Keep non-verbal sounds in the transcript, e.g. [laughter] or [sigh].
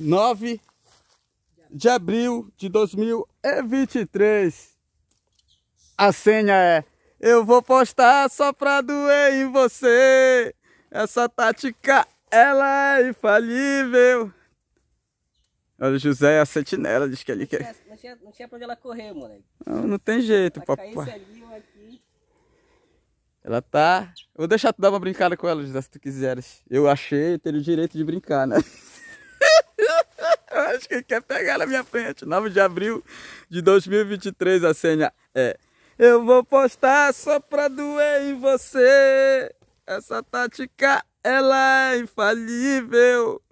9 de abril de 2023. A senha é Eu vou postar só pra doer em você. Essa tática, ela é infalível. Olha, o José é a sentinela, diz que ali que é. Não tinha, não tinha pra onde ela correr, moleque. Não, não tem jeito, ela papai. Ela tá... vou deixar tu dar uma brincada com ela, José, se tu quiseres. Eu achei, eu o direito de brincar, né? [laughs] acho que quer pegar na minha frente. 9 de abril de 2023, a senha é... Eu vou postar só pra doer em você. Essa tática, ela é infalível.